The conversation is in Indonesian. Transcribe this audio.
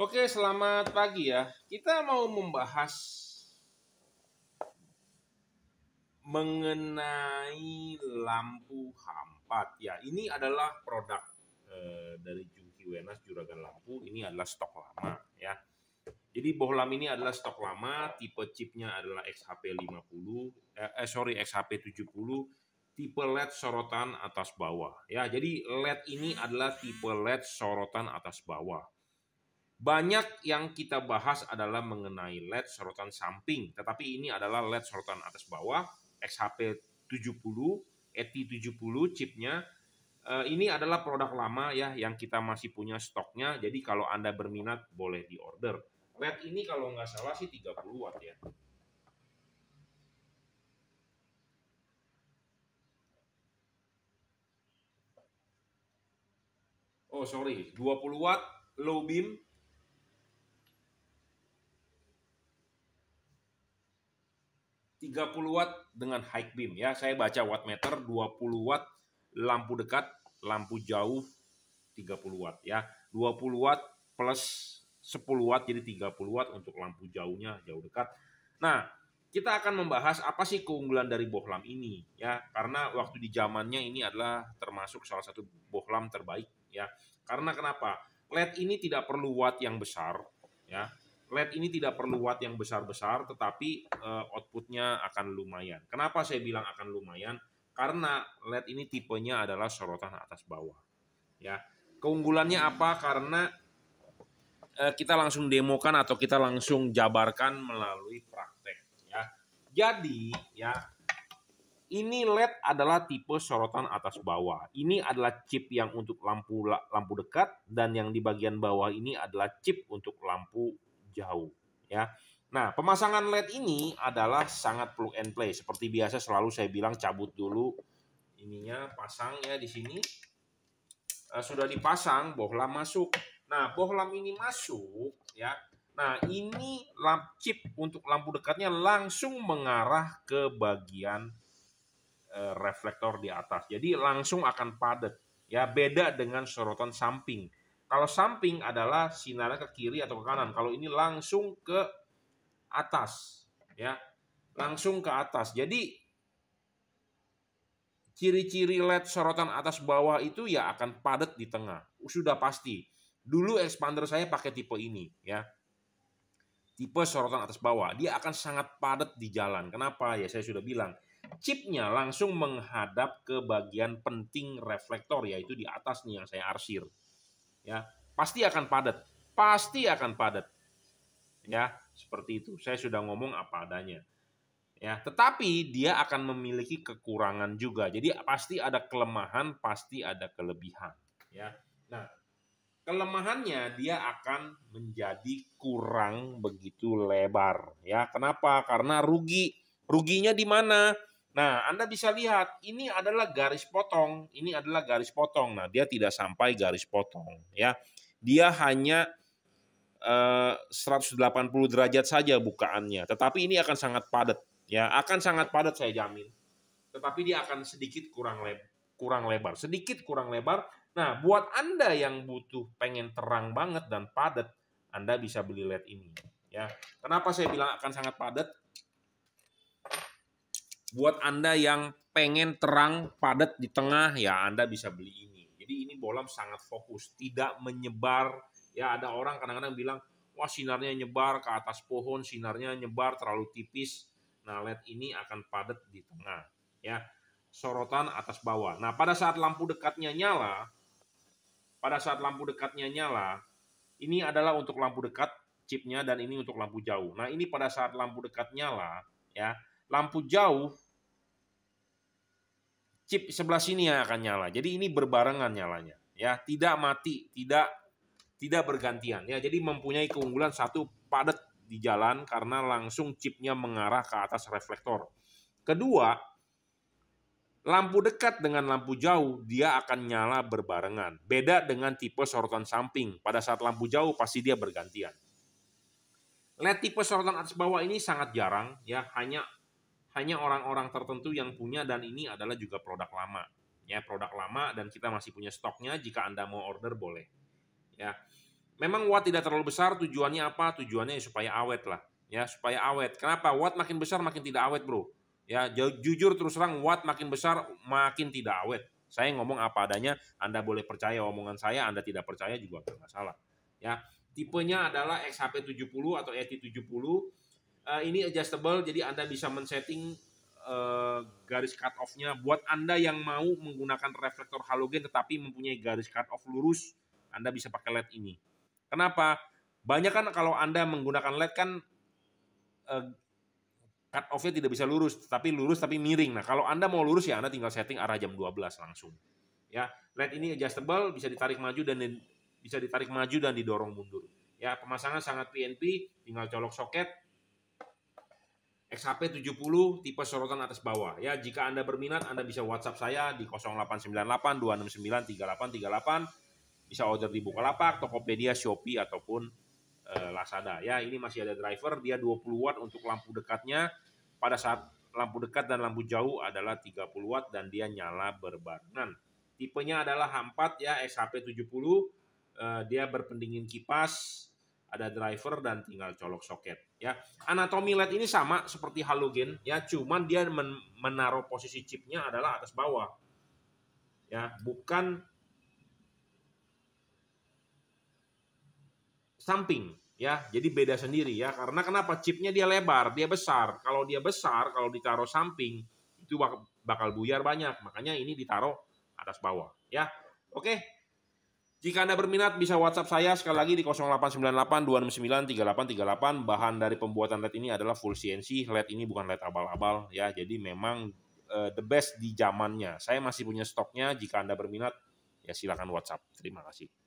Oke, selamat pagi ya. Kita mau membahas mengenai lampu hampat. Ya, ini adalah produk eh, dari Jungki Wenas Juragan Lampu. Ini adalah stok lama ya. Jadi bohlam ini adalah stok lama, tipe chipnya adalah XHP 50, eh, eh sorry XHP 70, tipe LED sorotan atas bawah. Ya, jadi LED ini adalah tipe LED sorotan atas bawah banyak yang kita bahas adalah mengenai LED sorotan samping, tetapi ini adalah LED sorotan atas bawah, XHP 70, ET70 chipnya. Eh, ini adalah produk lama ya yang kita masih punya stoknya, jadi kalau Anda berminat boleh diorder. LED ini kalau nggak salah sih 30 watt ya. Oh sorry, 20 watt low beam 30 watt dengan high beam ya. Saya baca watt meter 20 watt lampu dekat, lampu jauh 30 watt ya. 20 watt plus 10 watt jadi 30 watt untuk lampu jauhnya, jauh dekat. Nah, kita akan membahas apa sih keunggulan dari bohlam ini ya. Karena waktu di zamannya ini adalah termasuk salah satu bohlam terbaik ya. Karena kenapa? LED ini tidak perlu watt yang besar ya LED ini tidak perlu watt yang besar-besar, tetapi uh, outputnya akan lumayan. Kenapa saya bilang akan lumayan? Karena LED ini tipenya adalah sorotan atas bawah. Ya, keunggulannya apa? Karena uh, kita langsung demokan atau kita langsung jabarkan melalui praktek. Ya, jadi ya ini LED adalah tipe sorotan atas bawah. Ini adalah chip yang untuk lampu lampu dekat dan yang di bagian bawah ini adalah chip untuk lampu jauh ya. Nah, pemasangan LED ini adalah sangat plug and play. Seperti biasa selalu saya bilang cabut dulu ininya, pasang ya di sini. Nah, sudah dipasang, bohlam masuk. Nah, bohlam ini masuk ya. Nah, ini lamp chip untuk lampu dekatnya langsung mengarah ke bagian eh, reflektor di atas. Jadi langsung akan padat. Ya, beda dengan sorotan samping. Kalau samping adalah sinarnya ke kiri atau ke kanan. Kalau ini langsung ke atas, ya. Langsung ke atas. Jadi ciri-ciri LED sorotan atas bawah itu ya akan padat di tengah. Sudah pasti. Dulu expander saya pakai tipe ini, ya. Tipe sorotan atas bawah, dia akan sangat padat di jalan. Kenapa? Ya saya sudah bilang chipnya langsung menghadap ke bagian penting reflektor yaitu di atas nih yang saya arsir ya pasti akan padat pasti akan padat ya seperti itu saya sudah ngomong apa adanya ya tetapi dia akan memiliki kekurangan juga jadi pasti ada kelemahan pasti ada kelebihan ya nah kelemahannya dia akan menjadi kurang begitu lebar ya kenapa karena rugi ruginya di mana Nah, Anda bisa lihat ini adalah garis potong, ini adalah garis potong. Nah, dia tidak sampai garis potong ya. Dia hanya eh, 180 derajat saja bukaannya, tetapi ini akan sangat padat ya, akan sangat padat saya jamin. Tetapi dia akan sedikit kurang lebar, kurang lebar, sedikit kurang lebar. Nah, buat Anda yang butuh pengen terang banget dan padat, Anda bisa beli LED ini ya. Kenapa saya bilang akan sangat padat? buat Anda yang pengen terang padat di tengah ya Anda bisa beli ini. Jadi ini bolam sangat fokus, tidak menyebar. Ya ada orang kadang-kadang bilang, "Wah, sinarnya nyebar ke atas pohon, sinarnya nyebar terlalu tipis." Nah, LED ini akan padat di tengah, ya. Sorotan atas bawah. Nah, pada saat lampu dekatnya nyala, pada saat lampu dekatnya nyala, ini adalah untuk lampu dekat chipnya dan ini untuk lampu jauh. Nah, ini pada saat lampu dekat nyala, ya, lampu jauh chip sebelah sini yang akan nyala. Jadi ini berbarengan nyalanya, ya tidak mati, tidak tidak bergantian. Ya jadi mempunyai keunggulan satu padat di jalan karena langsung chipnya mengarah ke atas reflektor. Kedua, lampu dekat dengan lampu jauh dia akan nyala berbarengan. Beda dengan tipe sorotan samping. Pada saat lampu jauh pasti dia bergantian. LED tipe sorotan atas bawah ini sangat jarang ya, hanya hanya orang-orang tertentu yang punya dan ini adalah juga produk lama. Ya, produk lama dan kita masih punya stoknya jika Anda mau order boleh. Ya. Memang watt tidak terlalu besar, tujuannya apa? Tujuannya ya supaya awet lah. Ya, supaya awet. Kenapa? Watt makin besar makin tidak awet, Bro. Ya, jujur terus terang watt makin besar makin tidak awet. Saya ngomong apa adanya, Anda boleh percaya omongan saya, Anda tidak percaya juga nggak salah Ya, tipenya adalah XHP 70 atau ET 70 uh, ini adjustable jadi Anda bisa men-setting uh, garis cut off-nya buat Anda yang mau menggunakan reflektor halogen tetapi mempunyai garis cut off lurus, Anda bisa pakai LED ini. Kenapa? Banyak kan kalau Anda menggunakan LED kan uh, eh, cut off-nya tidak bisa lurus, tapi lurus tapi miring. Nah, kalau Anda mau lurus ya Anda tinggal setting arah jam 12 langsung. Ya, LED ini adjustable, bisa ditarik maju dan bisa ditarik maju dan didorong mundur. Ya, pemasangan sangat PNP, tinggal colok soket, XHP 70 tipe sorotan atas bawah. Ya, jika Anda berminat Anda bisa WhatsApp saya di 0898 269 3838. Bisa order di Bukalapak, Tokopedia, Shopee ataupun e, Lazada. Ya, ini masih ada driver dia 20 watt untuk lampu dekatnya. Pada saat lampu dekat dan lampu jauh adalah 30 watt dan dia nyala berbarengan. Tipenya adalah H4 ya XHP 70. E, dia berpendingin kipas ada driver dan tinggal colok soket ya. Anatomi LED ini sama seperti halogen ya, cuman dia men menaruh posisi chipnya adalah atas bawah. Ya, bukan samping ya. Jadi beda sendiri ya. Karena kenapa? Chipnya dia lebar, dia besar. Kalau dia besar, kalau ditaruh samping itu bakal buyar banyak. Makanya ini ditaruh atas bawah ya. Oke. Jika Anda berminat bisa WhatsApp saya sekali lagi di 0898 269 3838. Bahan dari pembuatan LED ini adalah full CNC. LED ini bukan LED abal-abal ya. Jadi memang uh, the best di zamannya. Saya masih punya stoknya jika Anda berminat ya silakan WhatsApp. Terima kasih.